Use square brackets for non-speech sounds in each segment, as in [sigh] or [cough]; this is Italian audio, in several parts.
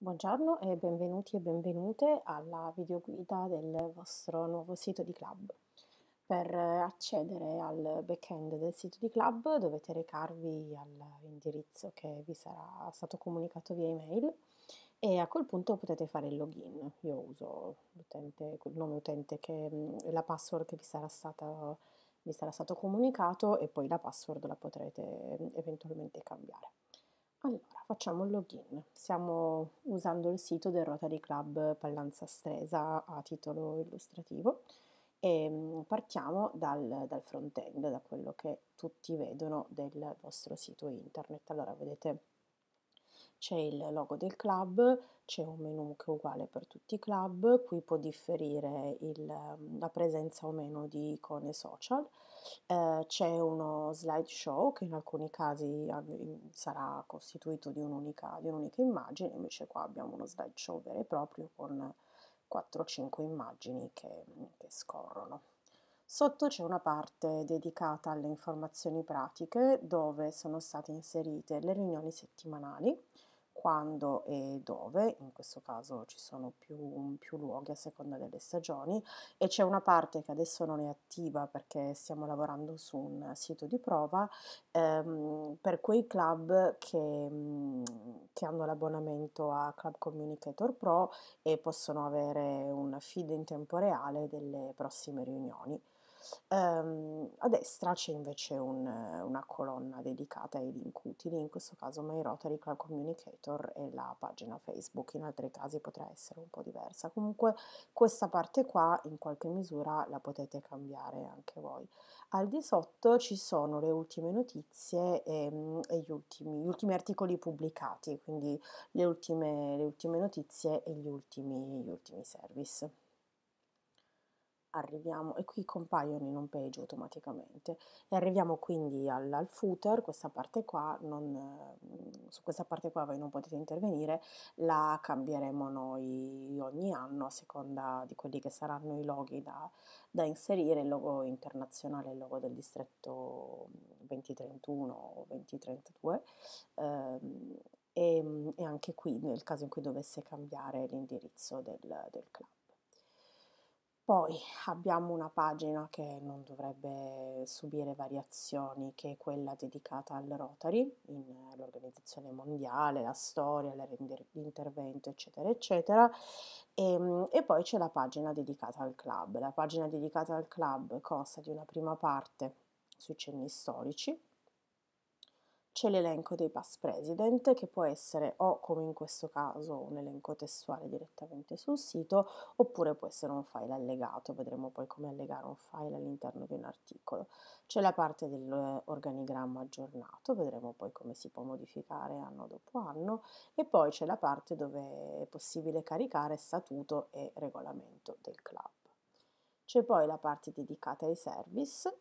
Buongiorno e benvenuti e benvenute alla videoguida del vostro nuovo sito di club. Per accedere al backend del sito di club dovete recarvi all'indirizzo che vi sarà stato comunicato via email e a quel punto potete fare il login. Io uso il nome utente e la password che vi sarà stata vi sarà stato comunicato e poi la password la potrete eventualmente cambiare. Allora, facciamo un login. Stiamo usando il sito del Rotary Club Pallanza Stresa a titolo illustrativo e mm, partiamo dal, dal front-end, da quello che tutti vedono del vostro sito internet. Allora, vedete c'è il logo del club, c'è un menu che è uguale per tutti i club, qui può differire il, mm, la presenza o meno di icone social eh, c'è uno slideshow che in alcuni casi mhmm, sarà costituito di un'unica, di un'unica immagine, invece qua abbiamo uno slideshow vero e proprio con 4-5 immagini che, che scorrono. Sotto c'è una parte dedicata alle informazioni pratiche dove sono state inserite le riunioni settimanali, quando e dove, in questo caso ci sono più, più, luoghi a seconda delle stagioni e c'è una parte che adesso non è attiva perché stiamo lavorando su un sito di prova ehm, per quei club che, che, hanno l'abbonamento a Club Communicator Pro e possono avere un feed in tempo reale delle prossime riunioni. Ehm, a destra c'è invece un, una colonna dedicata ai link utili, in questo caso My Rotary Club Communicator e la pagina Facebook, in altri casi potrà essere un po' diversa. Comunque questa parte qua in qualche misura la potete cambiare anche voi. Al di sotto ci sono le ultime notizie e, ehm, e gli, ultimi, gli, ultimi, articoli pubblicati, quindi le ultime, le ultime notizie e gli ultimi, gli ultimi service arriviamo, e qui compaiono in home page automaticamente, e arriviamo quindi al, al footer, questa parte qua, non, mm, su questa parte qua voi non potete intervenire, la cambieremo noi ogni anno a seconda di quelli che saranno i loghi da, da inserire, il logo internazionale, il logo del distretto 2031 o 2032, ehm, e, e, anche qui nel caso in cui dovesse cambiare l'indirizzo del, del club. Poi abbiamo una pagina che non dovrebbe subire variazioni, che è quella dedicata al Rotary, all'organizzazione mondiale, la storia, l'intervento, eccetera, eccetera. E, ehm, e poi c'è la pagina dedicata al club. La pagina dedicata al club consta di una prima parte sui cenni storici, c'è l'elenco dei past president che può essere o come in questo caso un elenco testuale direttamente sul sito oppure può essere un file allegato, vedremo poi come allegare un file all'interno di un articolo. C'è la parte dell'organigramma aggiornato, vedremo poi come si può modificare anno dopo anno e poi c'è la parte dove è possibile caricare statuto e regolamento del club. C'è poi la parte dedicata ai service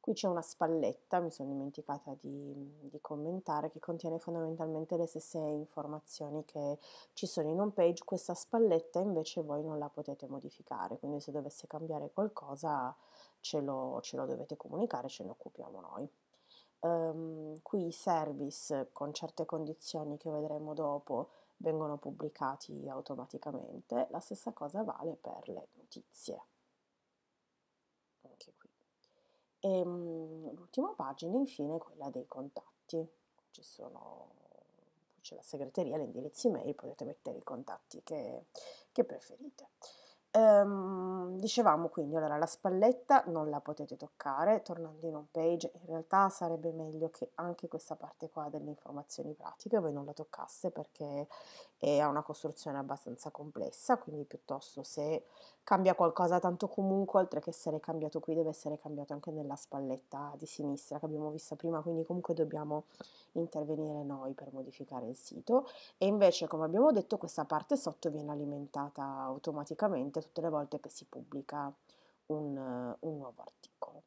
Qui c'è una spalletta, mi sono dimenticata di, di, commentare, che contiene fondamentalmente le stesse informazioni che ci sono in home page. Questa spalletta invece voi non la potete modificare, quindi se dovesse cambiare qualcosa ce lo, ce lo dovete comunicare, ce ne occupiamo noi. Um, qui i service con certe condizioni che vedremo dopo vengono pubblicati automaticamente, la stessa cosa vale per le notizie. E, ehm, l'ultima pagina infine è quella dei contatti. Ci sono, c'è la segreteria, l'indirizzo email, potete mettere i contatti che, che preferite. Ehm, dicevamo quindi, allora la spalletta non la potete toccare, tornando in home page in realtà sarebbe meglio che anche questa parte qua delle informazioni pratiche voi non la toccasse perché è una costruzione abbastanza complessa, quindi piuttosto se cambia qualcosa tanto comunque, oltre che essere cambiato qui, deve essere cambiato anche nella spalletta di sinistra che abbiamo visto prima, quindi comunque dobbiamo intervenire noi per modificare il sito e invece come abbiamo detto questa parte sotto viene alimentata automaticamente pratica tutte le volte che si pubblica un, un nuovo articolo.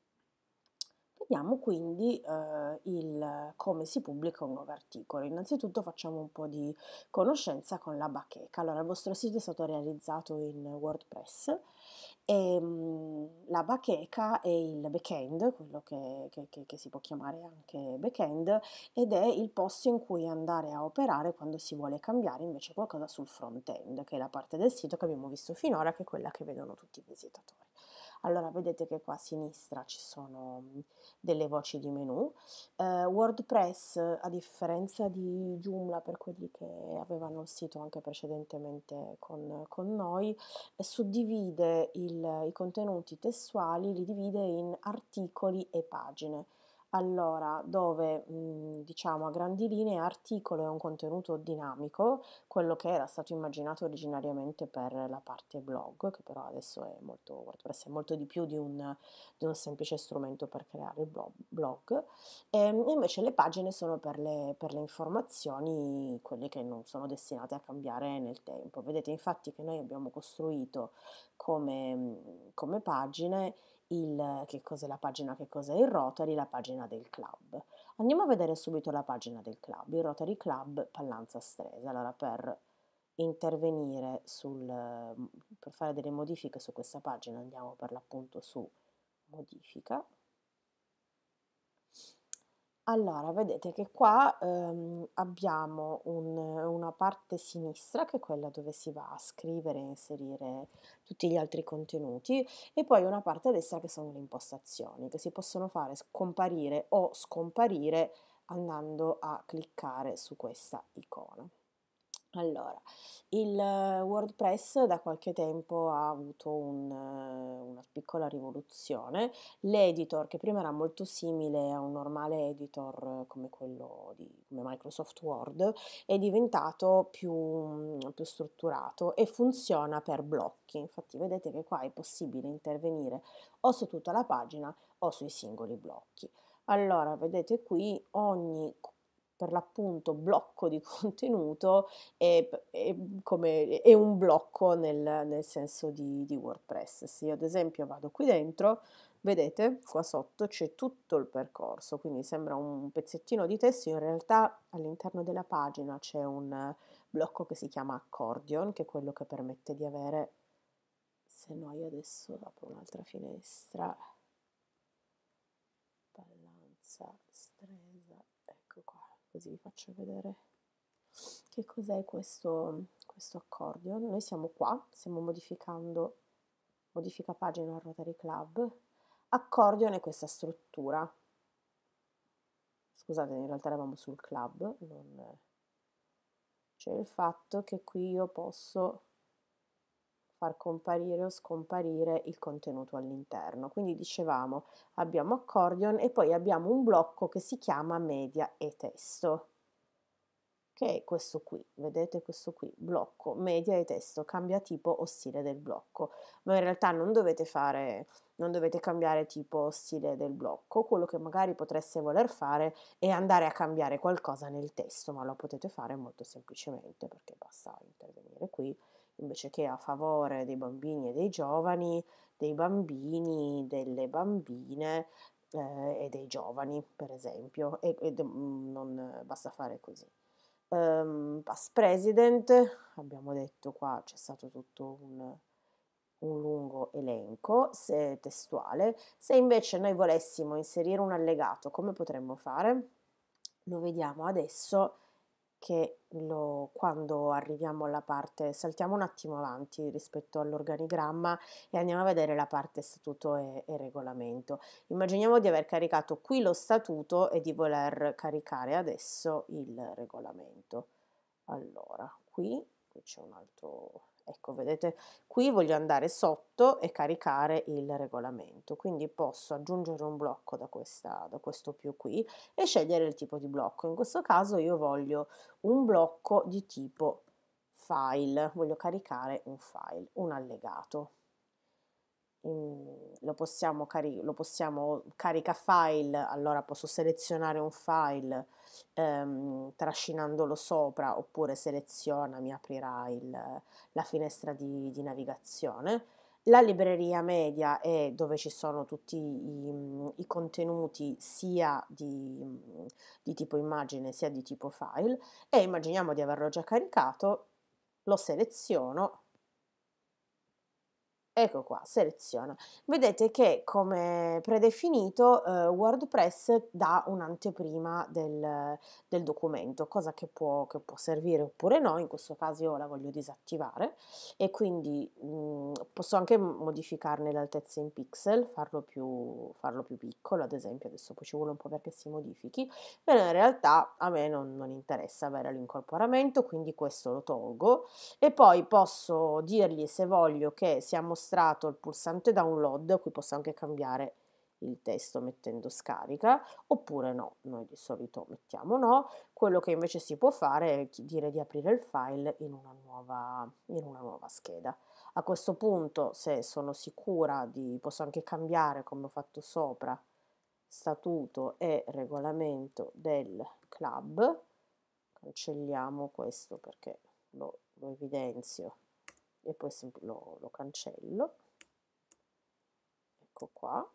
Vediamo quindi eh, il, come si pubblica un nuovo articolo. Innanzitutto facciamo un po' di conoscenza con la bacheca. Allora, il vostro sito è stato realizzato in WordPress e ehm, la bacheca è il backend, quello che, che, che, che si può chiamare anche backend, ed è il posto in cui andare a operare quando si vuole cambiare invece qualcosa sul frontend, che è la parte del sito che abbiamo visto finora, che è quella che vedono tutti i visitatori. Allora vedete che qua a sinistra ci sono mhmm, delle voci di menu. Eh, WordPress, a differenza di Joomla per quelli che avevano il sito anche precedentemente con, con noi, eh, suddivide il, i contenuti testuali, li divide in articoli e pagine. Allora, dove mhmm, diciamo a grandi linee articolo è un contenuto dinamico, quello che era stato immaginato originariamente per la parte blog, che però adesso è molto, WordPress è molto di più di un, di un semplice strumento per creare il blog, blog. Ehm, e, invece le pagine sono per le, per le informazioni, quelle che non sono destinate a cambiare nel tempo. Vedete infatti che noi abbiamo costruito come, mhmm, come pagine il, che cos'è la pagina, che cos'è il Rotary, la pagina del club. Andiamo a vedere subito la pagina del club, il Rotary Club Pallanza Stresa. Allora, per intervenire sul, per fare delle modifiche su questa pagina andiamo per l'appunto su modifica, allora, vedete che qua, ehm, abbiamo un una parte sinistra, che è quella dove si va a scrivere e inserire tutti gli altri contenuti, e poi una parte a destra che sono le impostazioni, che si possono fare comparire o scomparire andando a cliccare su questa icona. Allora, il eh, WordPress da qualche tempo ha avuto un, eh, una piccola rivoluzione. L'editor, che prima era molto simile a un normale editor eh, come quello di come Microsoft Word, è diventato più, mm, più strutturato e funziona per blocchi. Infatti vedete che qua è possibile intervenire o su tutta la pagina o sui singoli blocchi. Allora, vedete qui ogni per l'appunto blocco di [laughs] contenuto e, e, come, e un blocco nel, nel senso di, di, WordPress. Se io ad esempio vado qui dentro, vedete qua sotto c'è tutto il percorso, quindi sembra un pezzettino di testo, in realtà all'interno della pagina c'è un blocco che si chiama accordion, che è quello che permette di avere, se no io adesso apro un'altra finestra, ballanza così vi faccio vedere che cos'è questo, questo accordion. Noi siamo qua, stiamo modificando, modifica pagina Rotary Club, accordion è questa struttura. Scusate, in realtà eravamo sul club, non... c'è il fatto che qui io posso far comparire o scomparire il contenuto all'interno. Quindi dicevamo abbiamo accordion e poi abbiamo un blocco che si chiama media e testo che è questo qui, vedete questo qui, blocco, media e testo, cambia tipo o stile del blocco, ma in realtà non dovete fare, non dovete cambiare tipo stile del blocco, quello che magari potreste voler fare è andare a cambiare qualcosa nel testo, ma lo potete fare molto semplicemente perché basta intervenire qui invece che a favore dei bambini e dei giovani, dei bambini, delle bambine eh, e dei giovani, per esempio, e, e mm, non basta fare così. Um, past president, abbiamo detto qua c'è stato tutto un, un lungo elenco se testuale. Se invece noi volessimo inserire un allegato, come potremmo fare? Lo vediamo adesso che lo, quando arriviamo alla parte, saltiamo un attimo avanti rispetto all'organigramma e andiamo a vedere la parte statuto e, e regolamento. Immaginiamo di aver caricato qui lo statuto e di voler caricare adesso il regolamento. Allora, qui, qui c'è un altro Ecco, vedete, qui voglio andare sotto e caricare il regolamento, quindi posso aggiungere un blocco da, questa, da questo più qui e scegliere il tipo di blocco. In questo caso io voglio un blocco di tipo file, voglio caricare un file, un allegato. Ehm, lo, possiamo cari- lo possiamo carica file, allora posso selezionare un file ehm, trascinandolo sopra oppure seleziona, mi aprirà il, la finestra di, di navigazione. La libreria media è dove ci sono tutti i, mm, i contenuti sia di, mm, di, tipo immagine sia di tipo file e immaginiamo di averlo già caricato, lo seleziono Ecco qua, seleziona. Vedete che come predefinito eh, WordPress dà un'anteprima del, del documento, cosa che può, che può, servire oppure no, in questo caso io la voglio disattivare e quindi mh, mm, posso anche modificarne l'altezza in pixel, farlo più, farlo più, piccolo, ad esempio adesso poi ci vuole un po' perché si modifichi, però in realtà a me non, non interessa avere l'incorporamento, quindi questo lo tolgo e poi posso dirgli se voglio che siamo mostrato il pulsante download, qui posso anche cambiare il testo mettendo scarica, oppure no, noi di solito mettiamo no, quello che invece si può fare è dire di aprire il file in una nuova, in una nuova scheda. A questo punto, se sono sicura di, posso anche cambiare come ho fatto sopra, statuto e regolamento del club, cancelliamo questo perché lo, lo evidenzio e poi lo, lo cancello ecco qua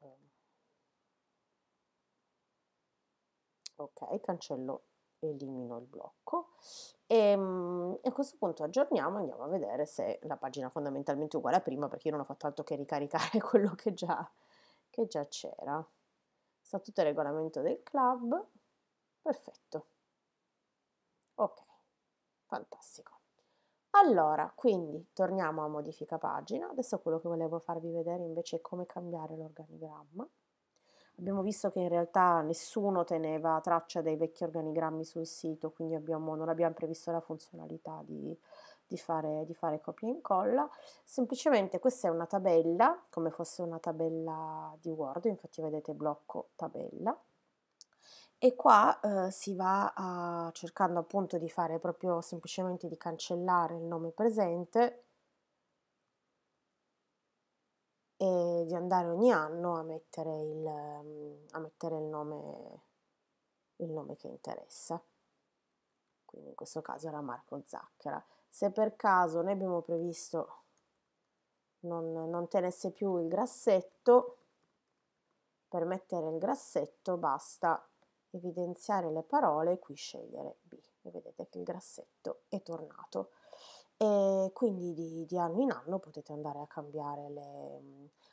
ehm, ok cancello elimino il blocco ehm, e, a questo punto aggiorniamo andiamo a vedere se la pagina fondamentalmente uguale a prima perché io non ho fatto altro che ricaricare [laughs] quello che già, che già c'era statuto e regolamento del club perfetto ok fantastico allora, quindi torniamo a modifica pagina. Adesso quello che volevo farvi vedere invece è come cambiare l'organigramma. Abbiamo visto che in realtà nessuno teneva traccia dei vecchi organigrammi sul sito, quindi abbiamo, non abbiamo previsto la funzionalità di, di, fare, di fare copia e incolla. Semplicemente questa è una tabella, come fosse una tabella di Word, infatti vedete blocco tabella, e qua eh, si va a, cercando appunto di fare proprio semplicemente di cancellare il nome presente e di andare ogni anno a mettere il, mm, a mettere il, nome, il nome che interessa. Quindi in questo caso era Marco Zacchera. Se per caso noi abbiamo previsto non, non tenesse più il grassetto, per mettere il grassetto basta evidenziare le parole e qui scegliere B. E vedete che il grassetto è tornato. E quindi di, di, anno in anno potete andare a cambiare, le,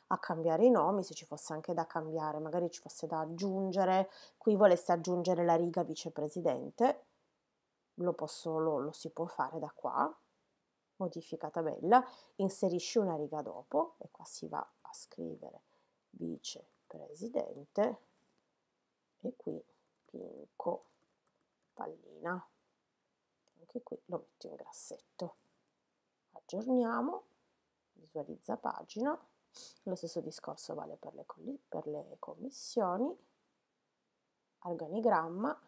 a cambiare i nomi, se ci fosse anche da cambiare, magari ci fosse da aggiungere, qui volesse aggiungere la riga vicepresidente, lo, posso, lo, lo si può fare da qua, modifica tabella, inserisci una riga dopo e qua si va a scrivere vicepresidente e qui bianco pallina anche qui lo metto in grassetto aggiorniamo visualizza pagina lo stesso discorso vale per le, per le commissioni organigramma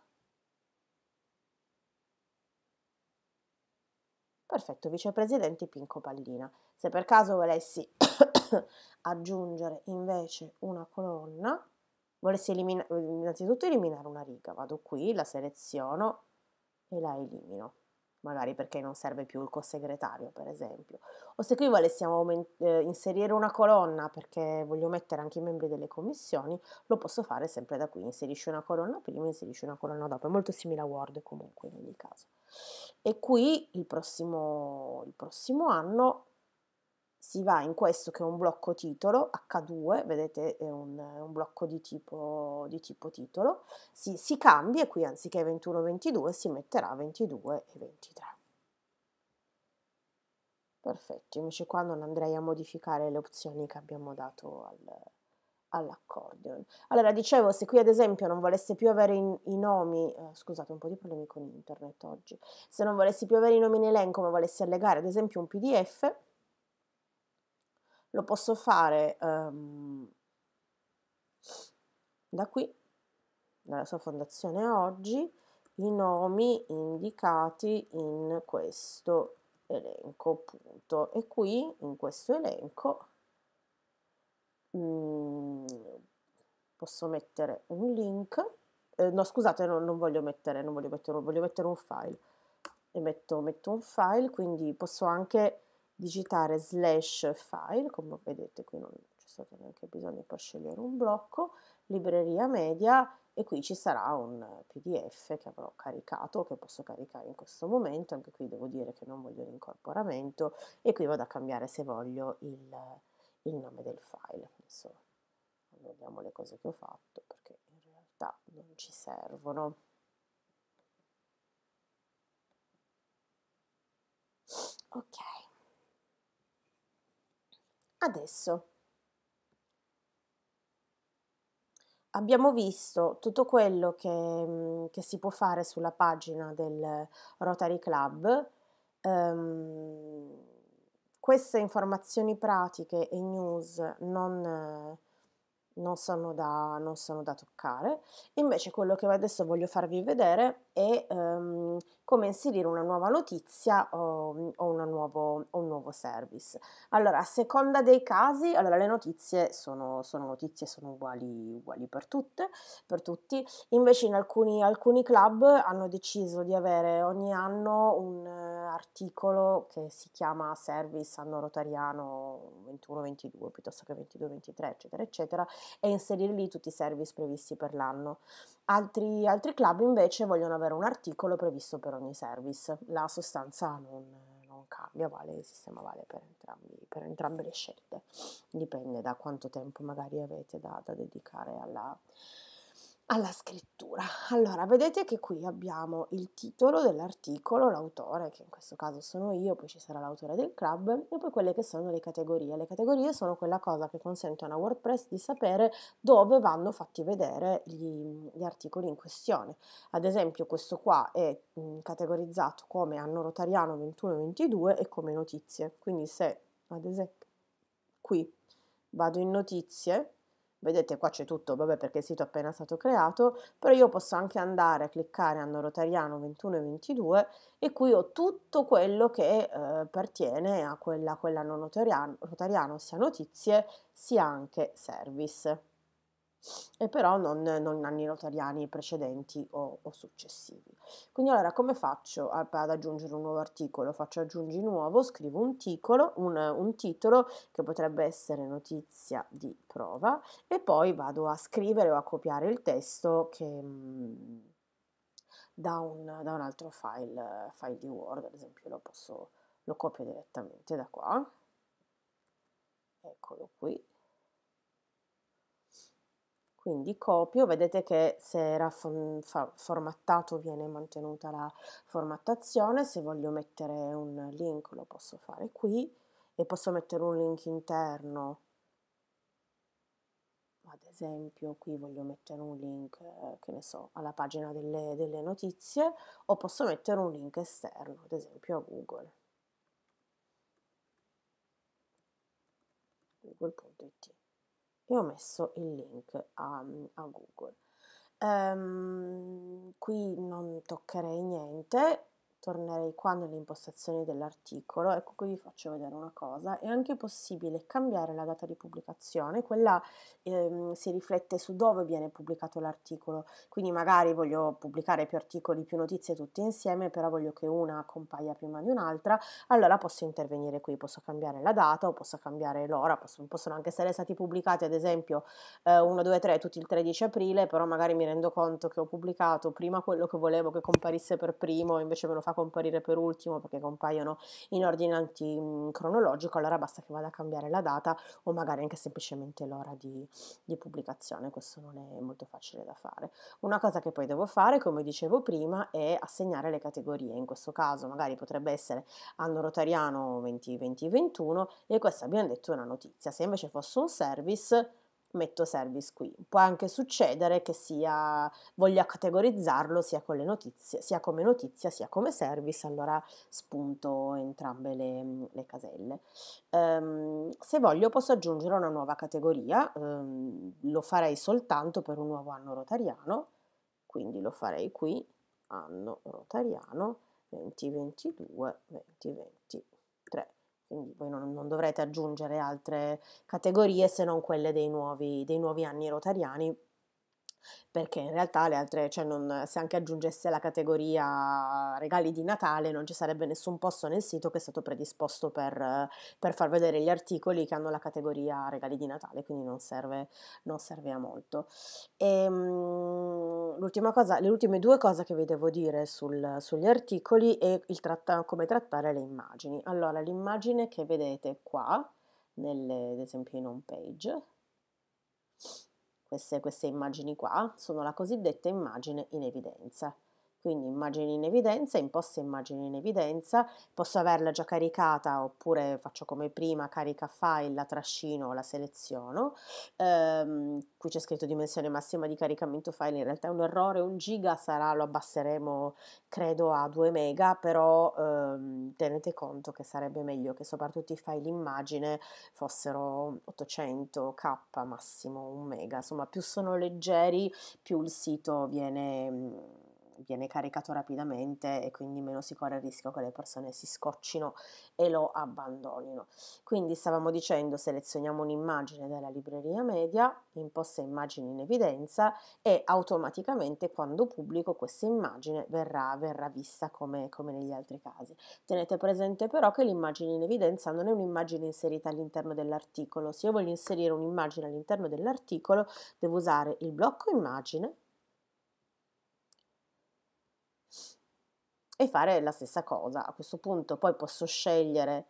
perfetto vicepresidente Pinco Pallina se per caso volessi [coughs] aggiungere invece una colonna volessi eliminare, innanzitutto eliminare una riga, vado qui, la seleziono e la elimino magari perché non serve più il co-segretario, per esempio. O se qui volessimo eh, inserire una colonna perché voglio mettere anche i membri delle commissioni, lo posso fare sempre da qui, inserisci una colonna prima, inserisci una colonna dopo, è molto simile a Word comunque in ogni caso. E qui il prossimo, il prossimo anno si va in questo che è un blocco titolo, H2, vedete è un, un blocco di tipo, di tipo titolo, si, si cambia qui anziché 21-22 si metterà 22 e 23. Perfetto, invece qua non andrei a modificare le opzioni che abbiamo dato al, all'accordion. Allora, dicevo, se qui ad esempio non volessi più avere in, i nomi, eh, scusate un po' di problemi con internet oggi, se non volessi più avere i nomi in elenco ma volessi allegare ad esempio un pdf, lo posso fare um, da qui, dalla sua fondazione oggi, i nomi indicati in questo elenco appunto e qui in questo elenco mm, posso mettere un link eh, no scusate no, non voglio mettere non voglio mettere, voglio mettere un file e metto, metto un file quindi posso anche digitare slash file, come vedete qui non c'è stato neanche bisogno per scegliere un blocco, libreria media e qui ci sarà un pdf che avrò caricato, che posso caricare in questo momento, anche qui devo dire che non voglio l'incorporamento e qui vado a cambiare se voglio il, il nome del file. Adesso vediamo le cose che ho fatto perché in realtà non ci servono. Ok adesso. Abbiamo visto tutto quello che, mm, che si può fare sulla pagina del Rotary Club. Um, queste informazioni pratiche e news non, non sono, da, non sono da, toccare. Invece quello che adesso voglio farvi vedere è um, come inserire una nuova notizia o, mm, o nuovo, un nuovo service. Allora, a seconda dei casi, allora, le notizie sono, sono notizie, sono uguali, uguali per, tutte, per, tutti. Invece in alcuni, alcuni, club hanno deciso di avere ogni anno un articolo che si chiama Service anno rotariano 21-22 piuttosto che 22-23 eccetera eccetera e inserire lì tutti i service previsti per l'anno. Altri, altri club invece vogliono avere un articolo previsto per ogni service, la sostanza non cambia, vale, il sistema vale per, entrambi, per, entrambe le scelte, dipende da quanto tempo magari avete da, da dedicare alla, alla scrittura. Allora, vedete che qui abbiamo il titolo dell'articolo, l'autore, che in questo caso sono io, poi ci sarà l'autore del club, e poi quelle che sono le categorie. Le categorie sono quella cosa che consente a una WordPress di sapere dove vanno fatti vedere gli, gli articoli in questione. Ad esempio questo qua è mm, categorizzato come anno rotariano 21-22 e come notizie. Quindi se, ad esempio, qui vado in notizie, vedete qua c'è tutto, vabbè perché il sito è appena stato creato, però io posso anche andare a cliccare anno rotariano 21 e 22 e qui ho tutto quello che eh, pertiene a quell'anno quella rotariano, sia notizie sia anche service e però non, non anni notariani precedenti o, o, successivi. Quindi allora come faccio ad aggiungere un nuovo articolo? Faccio aggiungi nuovo, scrivo un, ticolo, un, un titolo che potrebbe essere notizia di prova e poi vado a scrivere o a copiare il testo che... Mm, da, un, da un, altro file, file di Word, ad esempio lo, posso, lo copio direttamente da qua, eccolo qui, quindi copio, vedete che se era formattato viene mantenuta la formattazione, se voglio mettere un link lo posso fare qui e posso mettere un link interno, ad esempio qui voglio mettere un link, eh, che ne so, alla pagina delle, delle notizie o posso mettere un link esterno, ad esempio a Google. google.it e ho messo il link a, a Google. Um, qui non toccherei niente, tornerei qua nelle impostazioni dell'articolo, ecco qui vi faccio vedere una cosa, è anche possibile cambiare la data di pubblicazione, quella ehm, si riflette su dove viene pubblicato l'articolo, quindi magari voglio pubblicare più articoli, più notizie tutti insieme, però voglio che una compaia prima di un'altra, allora posso intervenire qui, posso cambiare la data o posso cambiare l'ora, posso, possono anche essere stati pubblicati ad esempio eh, 1, 2, 3 tutti il 13 aprile, però magari mi rendo conto che ho pubblicato prima quello che volevo che comparisse per primo, invece me lo fa comparire per ultimo perché compaiono in ordine anticronologico, mhmm, allora basta che vada a cambiare la data o magari anche semplicemente l'ora di, di pubblicazione, questo non è molto facile da fare. Una cosa che poi devo fare, come dicevo prima, è assegnare le categorie, in questo caso magari potrebbe essere anno rotariano 2020 2021 e questa abbiamo detto è una notizia, se invece fosse un service metto service qui. Può anche succedere che sia, voglia categorizzarlo sia, con le notizie, sia come notizia sia come service, allora spunto entrambe le, le caselle. Um, se voglio posso aggiungere una nuova categoria, um, lo farei soltanto per un nuovo anno rotariano, quindi lo farei qui, anno rotariano 2022-2023 quindi voi non, non, dovrete aggiungere altre categorie se non quelle dei nuovi, dei nuovi anni rotariani perché in realtà le altre, cioè non, se anche aggiungesse la categoria regali di Natale non ci sarebbe nessun posto nel sito che è stato predisposto per, per far vedere gli articoli che hanno la categoria regali di Natale, quindi non serve, non serve a molto. E, ehm, mh, cosa, le ultime due cose che vi devo dire sul, sugli articoli è tratta, come trattare le immagini. Allora, l'immagine che vedete qua, nelle, ad esempio in home page, queste, queste immagini qua sono la cosiddetta immagine in evidenza quindi immagini in evidenza, imposta immagini in evidenza, posso averla già caricata oppure faccio come prima, carica file, la trascino, la seleziono, ehm, qui c'è scritto dimensione massima di caricamento file, in realtà è un errore, un giga sarà, lo abbasseremo credo a 2 mega, però ehm, tenete conto che sarebbe meglio che soprattutto i file immagine fossero 800k massimo 1 mega, insomma più sono leggeri più il sito viene viene caricato rapidamente e quindi meno si corre il rischio che le persone si scoccino e lo abbandonino. Quindi stavamo dicendo selezioniamo un'immagine della libreria media, imposta immagini in evidenza e automaticamente quando pubblico questa immagine verrà, verrà vista come, come negli altri casi. Tenete presente però che l'immagine in evidenza non è un'immagine inserita all'interno dell'articolo, se io voglio inserire un'immagine all'interno dell'articolo devo usare il blocco immagine e fare la stessa cosa. A questo punto poi posso scegliere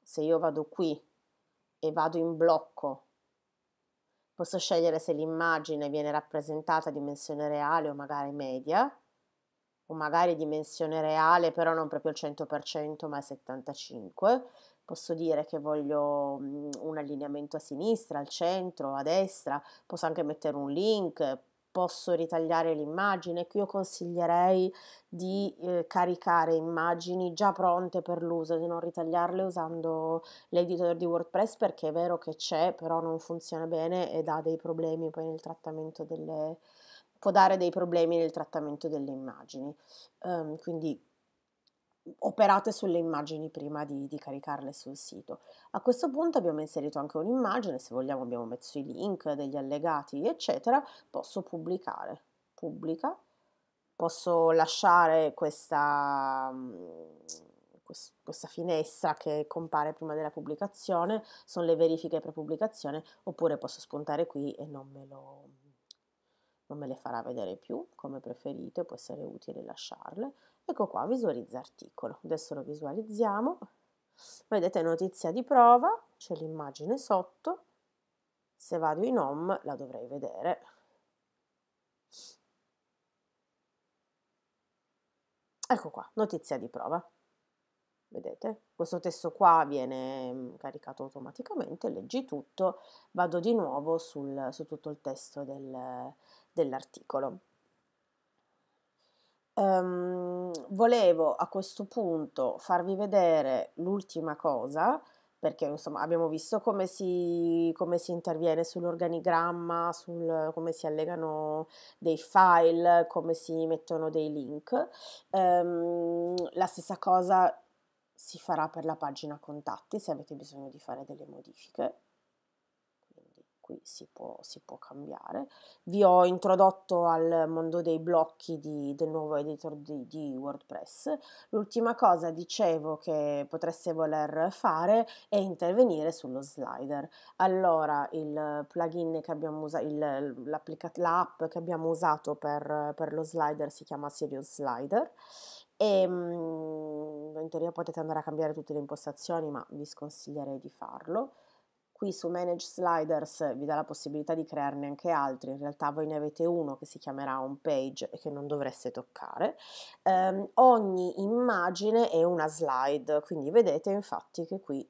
se io vado qui e vado in blocco, posso scegliere se l'immagine viene rappresentata a dimensione reale o magari media, o magari dimensione reale però non proprio al 100% ma al 75%, posso dire che voglio mm, un allineamento a sinistra, al centro, a destra, posso anche mettere un link, posso ritagliare l'immagine. Qui io consiglierei di eh, caricare immagini già pronte per l'uso, di non ritagliarle usando l'editor di WordPress perché è vero che c'è, però non funziona bene e dà dei problemi poi nel trattamento delle può dare dei problemi nel trattamento delle immagini. Um, quindi operate sulle immagini prima di, di, caricarle sul sito. A questo punto abbiamo inserito anche un'immagine, se vogliamo abbiamo messo i link, degli allegati, eccetera, posso pubblicare, pubblica, posso lasciare questa, mm, questa finestra che compare prima della pubblicazione, sono le verifiche pre-pubblicazione, oppure posso spuntare qui e non me lo non me le farà vedere più come preferite, può essere utile lasciarle. Ecco qua, visualizza articolo. Adesso lo visualizziamo. Vedete notizia di prova, c'è l'immagine sotto. Se vado in home la dovrei vedere. Ecco qua, notizia di prova. Vedete? Questo testo qua viene mm, caricato automaticamente, leggi tutto, vado di nuovo sul, su tutto il testo del, dell'articolo. Ehm, volevo a questo punto farvi vedere l'ultima cosa, perché insomma abbiamo visto come si, come si interviene sull'organigramma, sul, come si allegano dei file, come si mettono dei link. Ehm, la stessa cosa si farà per la pagina contatti se avete bisogno di fare delle modifiche qui si può, si può cambiare. Vi ho introdotto al mondo dei blocchi di, del nuovo editor di, di WordPress. L'ultima cosa, dicevo, che potreste voler fare è intervenire sullo slider. Allora, il plugin che abbiamo usato, l'app che abbiamo usato per, per lo slider si chiama Serious Slider e ehm, in teoria potete andare a cambiare tutte le impostazioni ma vi sconsiglierei di farlo Qui su Manage Sliders vi dà la possibilità di crearne anche altri, in realtà voi ne avete uno che si chiamerà Home Page e che non dovreste toccare. Um, ogni immagine è una slide, quindi vedete infatti che qui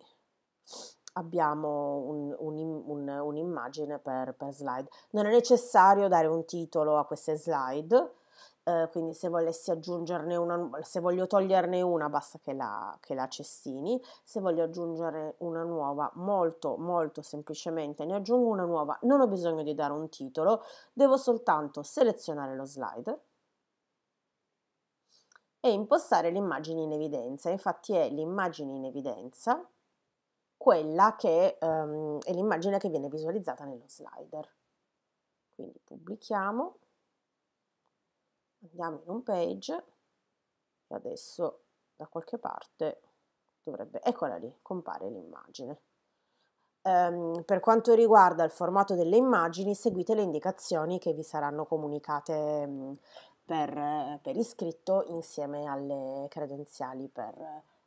abbiamo un, un, un, un'immagine per, per slide. Non è necessario dare un titolo a queste slide, eh, quindi se volessi aggiungerne una, se voglio toglierne una basta che la, che la cestini, se voglio aggiungere una nuova molto molto semplicemente ne aggiungo una nuova, non ho bisogno di dare un titolo, devo soltanto selezionare lo slider e impostare l'immagine in evidenza, infatti è l'immagine in evidenza quella che um, è l'immagine che viene visualizzata nello slider. Quindi pubblichiamo andiamo in home page e adesso da qualche parte dovrebbe, eccola lì, compare l'immagine. Um, per quanto riguarda il formato delle immagini, seguite le indicazioni che vi saranno comunicate um, per, per iscritto insieme alle credenziali per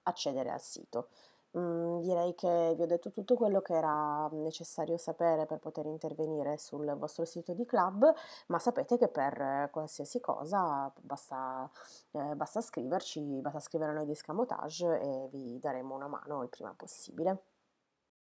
accedere al sito. Mhmm, direi che vi ho detto tutto quello che era mhmm, necessario sapere per poter intervenire sul vostro sito di club, ma sapete che per qualsiasi cosa basta, eh, basta scriverci, basta scrivere a noi di Scamotage e vi daremo una mano il prima possibile.